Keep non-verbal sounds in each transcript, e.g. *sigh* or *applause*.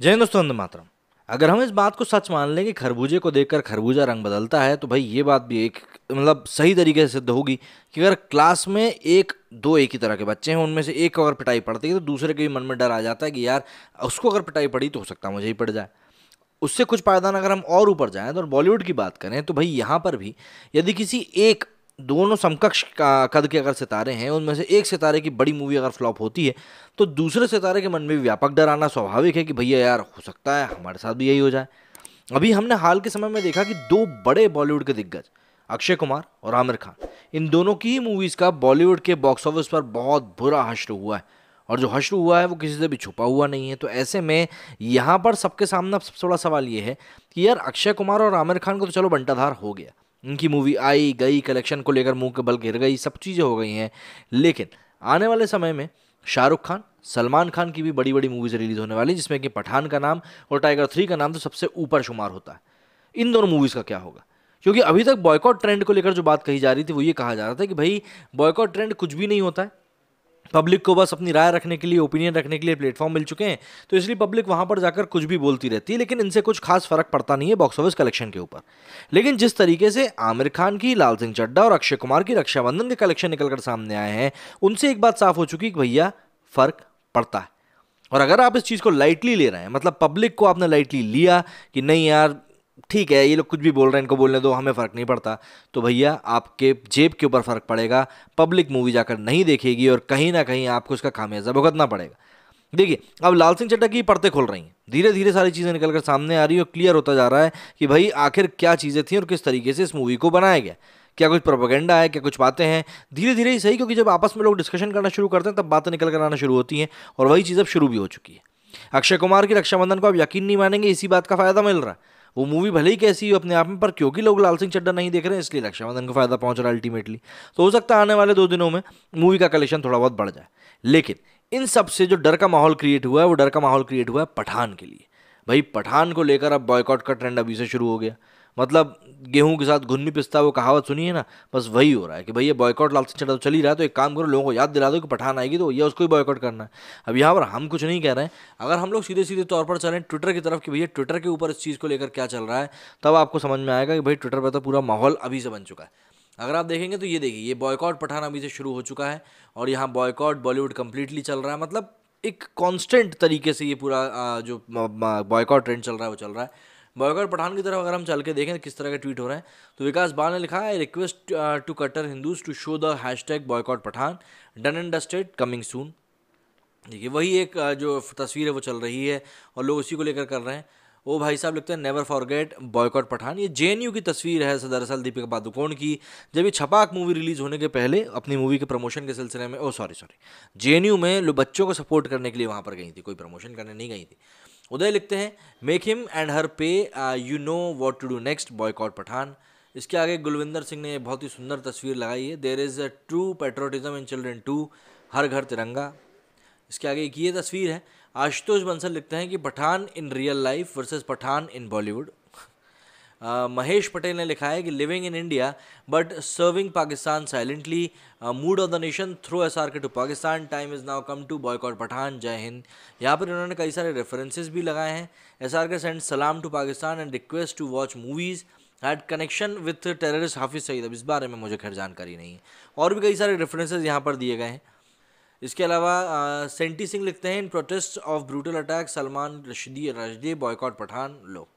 जय हिंदुस्तान मातरम अगर हम इस बात को सच मान लें कि खरबूजे को देखकर खरबूजा रंग बदलता है तो भाई ये बात भी एक मतलब सही तरीके से सिद्ध होगी कि अगर क्लास में एक दो एक ही तरह के बच्चे हैं उनमें से एक अगर पिटाई पड़ती है तो दूसरे के भी मन में डर आ जाता है कि यार उसको अगर पिटाई पड़ी तो हो सकता है मुझे ही पड़ जाए उससे कुछ पायदान अगर हम और ऊपर जाएँ तो बॉलीवुड की बात करें तो भाई यहाँ पर भी यदि किसी एक दोनों समकक्ष कद के अगर सितारे हैं उनमें से एक सितारे की बड़ी मूवी अगर फ्लॉप होती है तो दूसरे सितारे के मन में व्यापक डर आना स्वाभाविक है कि भैया यार हो सकता है हमारे साथ भी यही हो जाए अभी हमने हाल के समय में देखा कि दो बड़े बॉलीवुड के दिग्गज अक्षय कुमार और आमिर खान इन दोनों की ही मूवीज़ का बॉलीवुड के बॉक्स ऑफिस पर बहुत बुरा हश्र हुआ है और जो हश्र हुआ है वो किसी से भी छुपा हुआ नहीं है तो ऐसे में यहाँ पर सबके सामने सबसे बड़ा सवाल ये है कि यार अक्षय कुमार और आमिर खान को तो चलो बंटाधार हो गया उनकी मूवी आई गई कलेक्शन को लेकर मुंह के बल गिर गई सब चीज़ें हो गई हैं लेकिन आने वाले समय में शाहरुख खान सलमान खान की भी बड़ी बड़ी मूवीज़ रिलीज़ होने वाली जिसमें कि पठान का नाम और टाइगर थ्री का नाम तो सबसे ऊपर शुमार होता है इन दोनों मूवीज़ का क्या होगा क्योंकि अभी तक बॉयकॉट ट्रेंड को लेकर जो बात कही जा रही थी वो ये कहा जा रहा था कि भाई बॉयकॉट ट्रेंड कुछ भी नहीं होता है पब्लिक को बस अपनी राय रखने के लिए ओपिनियन रखने के लिए प्लेटफॉर्म मिल चुके हैं तो इसलिए पब्लिक वहां पर जाकर कुछ भी बोलती रहती है लेकिन इनसे कुछ खास फर्क पड़ता नहीं है बॉक्स ऑफिस कलेक्शन के ऊपर लेकिन जिस तरीके से आमिर खान की लाल सिंह चड्डा और अक्षय कुमार की रक्षाबंधन के कलेक्शन निकलकर सामने आए हैं उनसे एक बात साफ हो चुकी कि भैया फर्क पड़ता है और अगर आप इस चीज़ को लाइटली ले रहे हैं मतलब पब्लिक को आपने लाइटली लिया कि नहीं यार ठीक है ये लोग कुछ भी बोल रहे हैं इनको बोलने दो हमें फ़र्क नहीं पड़ता तो भैया आपके जेब के ऊपर फ़र्क पड़ेगा पब्लिक मूवी जाकर नहीं देखेगी और कहीं ना कहीं आपको उसका खामियाजा भुगतना पड़ेगा देखिए अब लाल सिंह चड्डा की परतें खोल रही हैं धीरे धीरे सारी चीज़ें निकल कर सामने आ रही है और क्लियर होता जा रहा है कि भाई आखिर क्या चीज़ें थी और किस तरीके से इस मूवी को बनाया गया क्या कुछ प्रोपोगेंडा है क्या कुछ बातें हैं धीरे धीरे ही सही क्योंकि जब आपस में लोग डिस्कशन करना शुरू करते हैं तब बातें निकल कर आना शुरू होती हैं और वही चीज़ अब शुरू भी हो चुकी है अक्षय कुमार की रक्षाबंधन को आप यकीन नहीं मानेंगे इसी बात का फ़ायदा मिल रहा है वो मूवी भले ही कैसी हो अपने आप में पर क्योंकि लोग लाल सिंह चड्डा नहीं देख रहे हैं इसलिए रक्षाबंधन को फ़ायदा पहुंच रहा है अल्टीमेटली तो हो सकता है आने वाले दो दिनों में मूवी का कलेक्शन थोड़ा बहुत बढ़ जाए लेकिन इन सब से जो डर का माहौल क्रिएट हुआ है वो डर का माहौल क्रिएट हुआ है पठान के लिए भाई पठान को लेकर अब बॉयकॉट का ट्रेंड अभी से शुरू हो गया मतलब गेहूं के साथ घुन भी वो कहावत सुनी है ना बस वही हो रहा है कि भैया बॉयकॉट लाल सिंह तो चल ही रहा है तो एक काम करो लोगों को याद दिला दो कि पठान आएगी तो भैया उसको ही बॉयकॉट करना है अब यहाँ पर हम कुछ नहीं कह रहे हैं अगर हम लोग सीधे सीधे तौर पर चलें ट्विटर की तरफ कि भैया ट्विटर के ऊपर इस चीज़ को लेकर क्या चल रहा है तब आपको समझ में आएगा कि भाई ट्विटर पर तो पूरा माहौल अभी से बन चुका है अगर आप देखेंगे तो ये देखिए ये बॉयकॉट पठान अभी से शुरू हो चुका है और यहाँ बॉयकॉट बॉलीवुड कम्प्लीटली चल रहा है मतलब एक कांस्टेंट तरीके से ये पूरा जो बॉयकॉट ट्रेंड चल रहा है वो चल रहा है बॉयकॉट पठान की तरफ अगर हम चल के देखें किस तरह के ट्वीट हो रहे हैं तो विकास बाल ने लिखा है रिक्वेस्ट टू कटर Hindus to show the hashtag boycott Pathaan done and dusted coming soon देखिए वही एक uh, जो तस्वीर है वो चल रही है और लोग उसी को लेकर कर रहे हैं वो भाई साहब लिखते हैं नेवर फॉरगेट बॉयकॉट पठान ये जे की तस्वीर है दरअसल दीपिका पादुकोण की जब ये छपाक मूवी रिलीज़ होने के पहले अपनी मूवी के प्रमोशन के सिलसिले में ओ सॉरी सॉरी जे में लोग बच्चों को सपोर्ट करने के लिए वहाँ पर गई थी कोई प्रमोशन करने नहीं गई थी उदय लिखते हैं make him and her pay you know what to do next boycott Pathaan इसके आगे गुलविंदर सिंह ने बहुत ही सुंदर तस्वीर लगाई है there is a true patriotism in children to Har Ghar Tiranga इसके आगे एक ये तस्वीर है आशुतोष बंसल लिखते हैं कि Pathaan in real life versus Pathaan in Bollywood Mahesh Patel ने लिखा है कि living in India but serving Pakistan silently mood of the nation through S R K to Pakistan time is now come to boycott Pathaan Jai Hind यहाँ पर इन्होंने कई सारे रेफरेंसेज भी लगाए हैं S R K send salaam to Pakistan and request to watch movies had connection with terrorist Hafiz Saeed अब इस बारे में मुझे खैर जानकारी नहीं है और भी कई सारे रेफरेंसेज यहाँ पर दिए गए हैं इसके अलावा सेंटी सिंह लिखते हैं in protest of brutal attack Salman Rushdie Rushdie boycott Pathaan लोग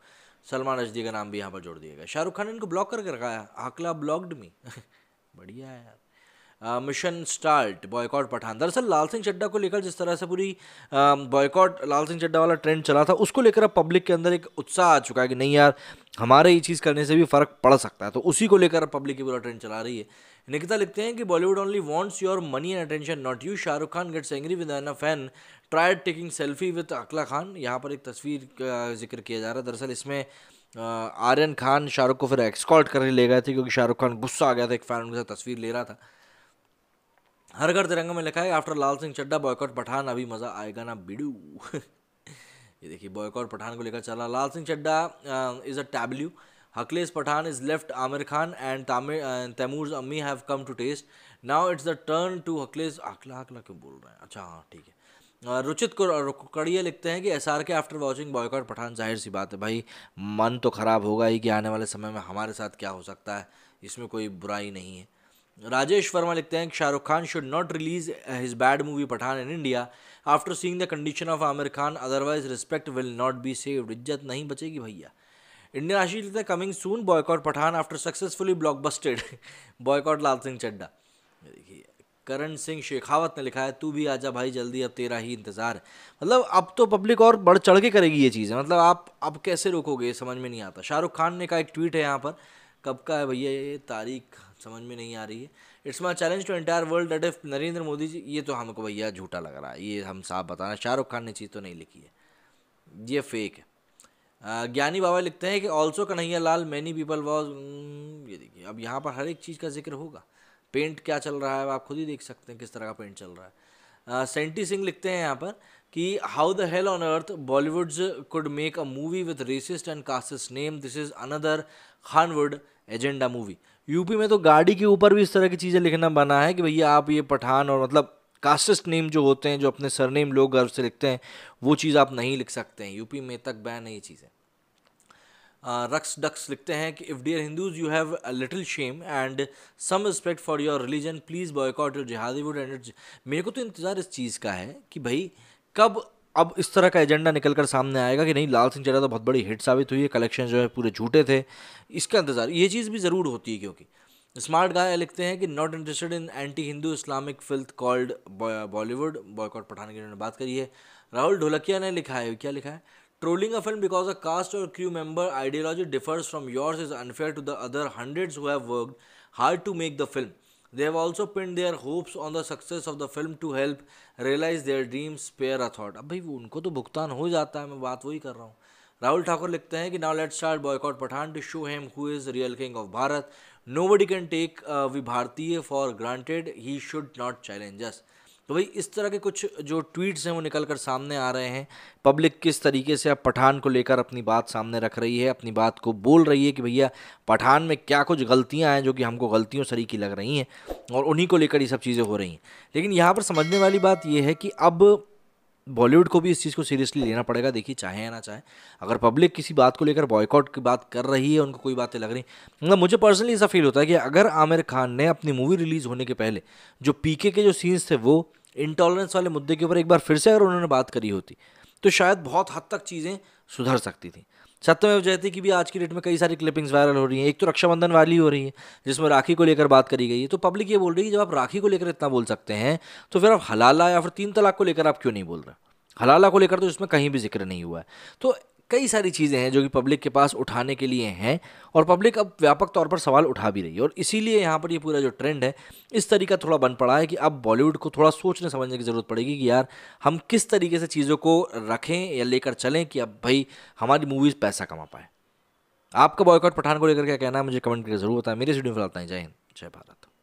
सलमान रजदी का नाम भी यहाँ पर जोड़ दिया गया शाहरुख खान ने इनको ब्लॉक करके रखा है आकला ब्लॉक्ड मी बढ़िया है यार मिशन स्टार्ट बॉयकॉट पठान दरअसल लाल सिंह चड्डा को लेकर जिस तरह से पूरी बॉयकॉट लाल सिंह चड्डा वाला ट्रेंड चला था उसको लेकर अब पब्लिक के अंदर एक उत्साह आ चुका है कि नहीं यार हमारे ये चीज़ करने से भी फ़र्क पड़ सकता है तो उसी को लेकर अब पब्लिक की पूरा ट्रेंड चला रही है निकिता लिखते हैं कि Bollywood only wants your money and attention not you Shahrukh Khan gets angry with an fan tried taking selfie with Akla Khan यहाँ पर एक तस्वीर का जिक्र किया जा रहा है दरअसल इसमें आर्यन खान शाहरुख को फिर एक्सकॉल्ट करने ले गए थे क्योंकि शाहरुख खान गुस्सा आ गया था एक फ़ैन उनके साथ तस्वीर ले रहा था हर घर तिरंगा में लिखा है आफ्टर लाल सिंह चड्डा बॉयकॉट पठान अभी मज़ा आएगा ना बिडू *laughs* ये देखिए बॉयकॉट पठान को लेकर चला Lal Singh Chaddha is a tableau Akhilesh Pathaan is left Aamir Khan and Taimur ammi have come to test now it's the turn to turn to Akhilesh Akhla क्यों बोल रहे हैं अच्छा हाँ ठीक है रुचित uh, कड़िया uh, लिखते हैं कि S R K after watching boycott Pathaan जाहिर सी बात है भाई मन तो ख़राब होगा ही कि आने वाले समय में हमारे साथ क्या हो सकता है इसमें कोई बुराई नहीं है राजेश वर्मा लिखते हैं कि Shahrukh Khan should not release his bad movie Pathaan in India after seeing the condition of Aamir Khan otherwise respect will not be saved इज्जत नहीं बचेगी भैया इंडियन आशील लिखता है coming soon boycott Pathaan after successfully blockbusted boycott Lal Singh Chaddha देखिए करण सिंह शेखावत ने लिखा है तू भी आजा भाई जल्दी अब तेरा ही इंतज़ार मतलब अब तो पब्लिक और बढ़ चढ़ के करेगी ये चीज़ें मतलब आप अब कैसे रोकोगे समझ में नहीं आता शाहरुख खान ने कहा एक ट्वीट है यहाँ पर कब का है भैया ये तारीख समझ में नहीं आ रही है it's my challenge to entire world date if Narendra Modi ji ये तो हमको भैया झूठा लग रहा है ये हम साफ बता रहे हैं शाहरुख खान ने चीज़ तो नहीं लिखी है ये फेक है ज्ञानी बाबा लिखते हैं कि also Kanhaiya Lal many people was ये देखिए अब यहाँ पर हर एक चीज़ का जिक्र होगा पेंट क्या चल रहा है आप खुद ही देख सकते हैं किस तरह का पेंट चल रहा है सेंटी सिंह लिखते हैं यहाँ पर कि how the hell on earth Bollywoods could make a movie with racist and casteist name this is another Khanwood agenda movie UP में तो गाड़ी के ऊपर भी इस तरह की चीज़ें लिखना बना है कि भैया आप ये पठान और मतलब कास्टिस्ट नेम जो होते हैं जो अपने सरनेम लोग गर्व से लिखते हैं वो चीज़ आप नहीं लिख सकते हैं यूपी में तक बैन है ये चीज़ें रक्स डक्स लिखते हैं कि if dear Hindus you have little shame and some respect for your religion please boycott your jihadiwood and मेरे को तो इंतज़ार इस चीज़ का है कि भाई कब अब इस तरह का एजेंडा निकल कर सामने आएगा कि नहीं लाल सिंह चड्ढा तो बहुत बड़ी हिट साबित हुई है कलेक्शन जो है पूरे झूठे थे इसका इंतज़ार ये चीज़ भी ज़रूर होती है क्योंकि स्मार्ट गाय लिखते हैं कि not interested in anti Hindu Islamic filth called Bollywood boycott Pathaan की उन्होंने बात करी है राहुल ढोलकिया ने लिखा है क्या लिखा है trolling a film because a cast और crew member ideology differs from yours is unfair to the other hundreds who have worked hard to make the film they have also pinned their hopes on the success of the film to help realise their dreams spare a thought अब भाई उनको तो भुगतान हो जाता है मैं बात वही कर रहा हूँ राहुल ठाकुर लिखते हैं कि now let start boycott Pathaan to show him who is real king of Bharat nobody can take we Bharatiya for granted he should not challenge तो भाई इस तरह के कुछ जो ट्वीट्स हैं वो निकल कर सामने आ रहे हैं पब्लिक किस तरीके से अब पठान को लेकर अपनी बात सामने रख रही है अपनी बात को बोल रही है कि भैया पठान में क्या कुछ गलतियां हैं जो कि हमको गलतियों सरी की लग रही हैं और उन्हीं को लेकर ये सब चीज़ें हो रही हैं लेकिन यहाँ पर समझने वाली बात यह है कि अब बॉलीवुड को भी इस चीज़ को सीरियसली लेना पड़ेगा देखिए चाहे या ना चाहे अगर पब्लिक किसी बात को लेकर बॉयकॉट की बात कर रही है उनको कोई बातें लग रही मतलब मुझे पर्सनली ऐसा फील होता है कि अगर आमिर खान ने अपनी मूवी रिलीज़ होने के पहले जो पीके के जो सीन्स थे वो इंटॉलरेंस वाले मुद्दे के ऊपर एक बार फिर से अगर उन्होंने बात करी होती तो शायद बहुत हद तक चीज़ें सुधर सकती थी सत्यमेव जयते की भी आज की डेट में कई सारी क्लिपिंग्स वायरल हो रही हैं एक तो रक्षाबंधन वाली हो रही है जिसमें राखी को लेकर बात करी गई है तो पब्लिक ये बोल रही है जब आप राखी को लेकर इतना बोल सकते हैं तो फिर आप हलाला या फिर तीन तलाक को लेकर आप क्यों नहीं बोल रहे हलाला को लेकर तो इसमें कहीं भी जिक्र नहीं हुआ है तो कई सारी चीज़ें हैं जो कि पब्लिक के पास उठाने के लिए हैं और पब्लिक अब व्यापक तौर पर सवाल उठा भी रही है और इसीलिए यहाँ पर ये यह पूरा जो ट्रेंड है इस तरीका थोड़ा बन पड़ा है कि अब बॉलीवुड को थोड़ा सोचने समझने की ज़रूरत पड़ेगी कि यार हम किस तरीके से चीज़ों को रखें या लेकर चलें कि अब भाई हमारी मूवीज़ पैसा कमा पाए आपका बॉयकॉट पठान को लेकर क्या कहना है मुझे कमेंट करके जरूर बताएं मेरे वीडियो में फिलहाल जय हिंद जय भारत